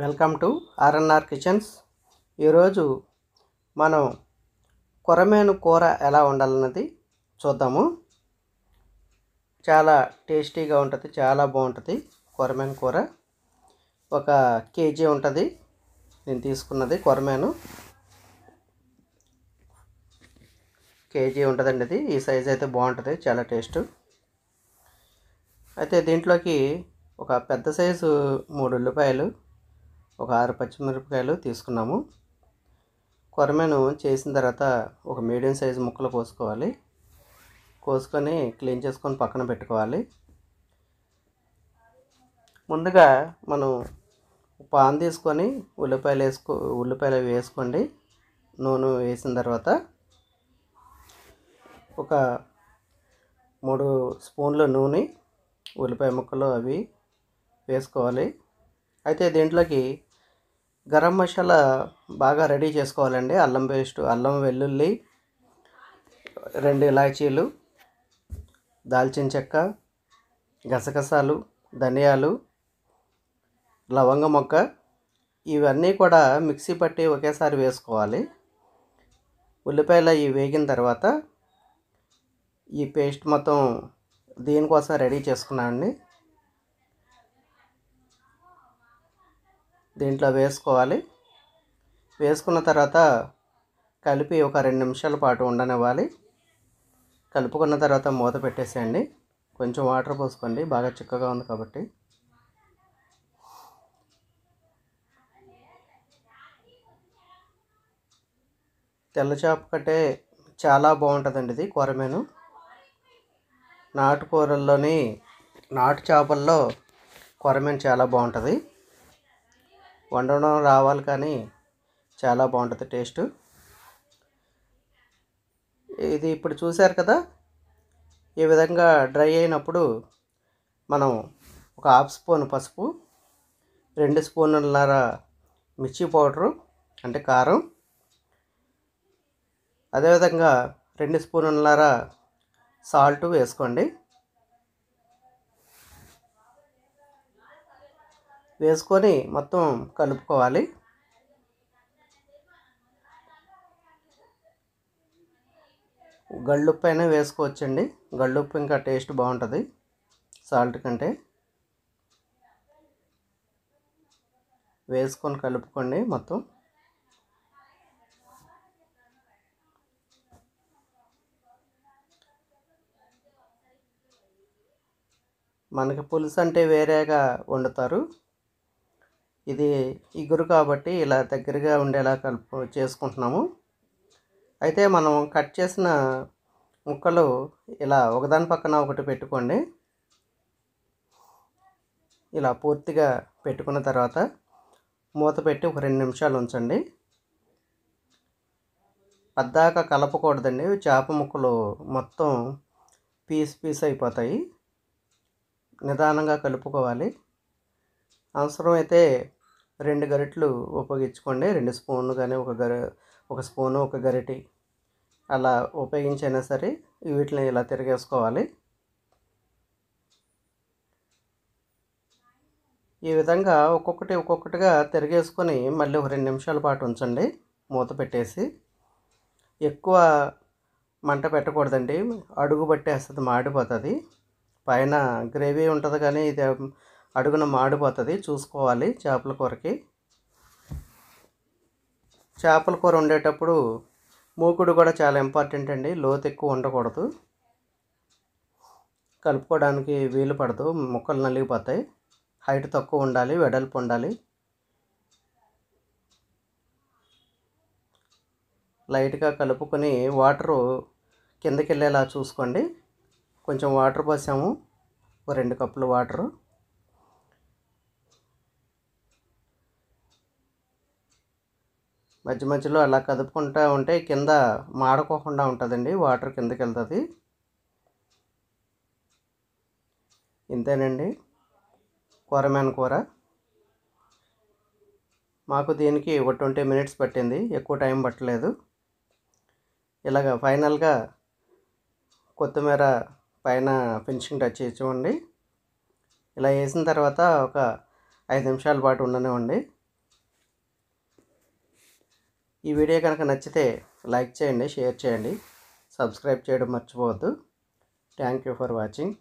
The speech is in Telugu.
వెల్కమ్ టు ఆర్ఎన్ఆర్ కిచెన్స్ ఈరోజు మనం కొరమేను కూర ఎలా ఉండాలన్నది చూద్దాము చాలా టేస్టీగా ఉంటుంది చాలా బాగుంటుంది కొరమేను కూర ఒక కేజీ ఉంటుంది నేను తీసుకున్నది కొరమేను కేజీ ఉంటుందండి ఇది ఈ సైజ్ అయితే బాగుంటుంది చాలా టేస్ట్ అయితే దీంట్లోకి ఒక పెద్ద సైజు మూడు ఉల్లిపాయలు ఒక ఆరు పచ్చిమిరపకాయలు తీసుకున్నాము కొరమేను చేసిన తర్వాత ఒక మీడియం సైజు ముక్కలు కోసుకోవాలి కోసుకొని క్లీన్ చేసుకొని పక్కన పెట్టుకోవాలి ముందుగా మనం పాన్ తీసుకొని ఉల్లిపాయలు వేసుకో ఉల్లిపాయలు వేసుకోండి నూనె వేసిన తర్వాత ఒక మూడు స్పూన్ల నూనె ఉల్లిపాయ ముక్కలు అవి వేసుకోవాలి అయితే దీంట్లోకి గరం మసాలా బాగా రెడీ చేసుకోవాలండి అల్లం పేస్ట్ అల్లం వెల్లుల్లి రెండు ఇలాచీలు దాల్చిన చెక్క గసగసాలు ధనియాలు లవంగ మొక్క ఇవన్నీ కూడా మిక్సీ పట్టి ఒకేసారి వేసుకోవాలి ఉల్లిపాయలు ఇవి వేగిన తర్వాత ఈ పేస్ట్ మొత్తం దీనికోసం రెడీ అండి దీంట్లో వేసుకోవాలి వేసుకున్న తర్వాత కలిపి ఒక రెండు నిమిషాల పాటు ఉండనివ్వాలి కలుపుకున్న తర్వాత మూత పెట్టేసేయండి కొంచెం వాటర్ పోసుకోండి బాగా చిక్కగా ఉంది కాబట్టి తెల్ల చేప కంటే చాలా బాగుంటుందండి ఇది కొరమేను నాటుకూరల్లోని నాటు చేపల్లో కొరమేను చాలా బాగుంటుంది వండడం రావాలి కానీ చాలా బాగుంటుంది టేస్ట్ ఇది ఇప్పుడు చూశారు కదా ఈ విధంగా డ్రై అయినప్పుడు మనం ఒక హాఫ్ స్పూన్ పసుపు రెండు స్పూన్లన్నర మిర్చి పౌడరు అంటే కారం అదేవిధంగా రెండు స్పూన్లన్నర సాల్ట్ వేసుకోండి వేసుకొని మొత్తం కలుపుకోవాలి గళ్ళుప్పు అయినా వేసుకోవచ్చండి గళ్ళుప్పు ఇంకా టేస్ట్ బాగుంటుంది సాల్ట్ కంటే వేసుకొని కలుపుకోండి మొత్తం మనకి పులుసు అంటే వేరేగా వండుతారు ఇది ఇగురు కాబట్టి ఇలా దగ్గరగా ఉండేలా కలుపు చేసుకుంటున్నాము అయితే మనం కట్ చేసిన ముక్కలు ఇలా ఒకదాని పక్కన ఒకటి పెట్టుకోండి ఇలా పూర్తిగా పెట్టుకున్న తర్వాత మూత పెట్టి ఒక రెండు నిమిషాలు ఉంచండి పద్దాక కలపకూడదండి చేప ముక్కలు మొత్తం పీస్ పీస్ అయిపోతాయి నిదానంగా కలుపుకోవాలి అవసరమైతే రెండు గరిటెలు ఉపయోగించుకోండి రెండు స్పూన్లు కానీ ఒక గరి ఒక స్పూను ఒక గరిటి అలా ఉపయోగించైనా సరే వీటిని ఇలా తిరిగేసుకోవాలి ఈ విధంగా ఒక్కొక్కటి ఒక్కొక్కటిగా తిరిగేసుకొని మళ్ళీ ఒక రెండు నిమిషాల పాటు ఉంచండి మూత పెట్టేసి ఎక్కువ మంట పెట్టకూడదండి అడుగు పట్టేస్తుంది మాడిపోతుంది పైన గ్రేవీ ఉంటుంది కానీ ఇది అడుగున మాడిపోతుంది చూసుకోవాలి చేపల కూరకి చేపల కూర ఉండేటప్పుడు మూకుడు కూడా చాలా ఇంపార్టెంట్ అండి లోతు ఎక్కువ ఉండకూడదు కలుపుకోవడానికి వీలు పడదు ముక్కలు నలిగిపోతాయి హైట్ తక్కువ ఉండాలి వెడల్పు ఉండాలి లైట్గా కలుపుకొని వాటరు కిందకి వెళ్ళేలా చూసుకోండి కొంచెం వాటర్ పోసాము ఓ రెండు కప్పులు వాటరు మధ్య మధ్యలో అలా కదుపుకుంటూ ఉంటే కింద మాడకోకుండా ఉంటుందండి వాటర్ కిందకి వెళ్తుంది ఇంతేనండి కూరమైన కూర మాకు దీనికి ఒక ట్వంటీ మినిట్స్ పట్టింది ఎక్కువ టైం పట్టలేదు ఇలాగ ఫైనల్గా కొత్తిమీర పైన ఫినిషింగ్ టచ్ చేసివ్వండి ఇలా వేసిన తర్వాత ఒక ఐదు నిమిషాల పాటు ఉండనివ్వండి ఈ వీడియో కనుక నచ్చితే లైక్ చేయండి షేర్ చేయండి సబ్స్క్రైబ్ చేయడం మర్చిపోవద్దు థ్యాంక్ యూ ఫర్ వాచింగ్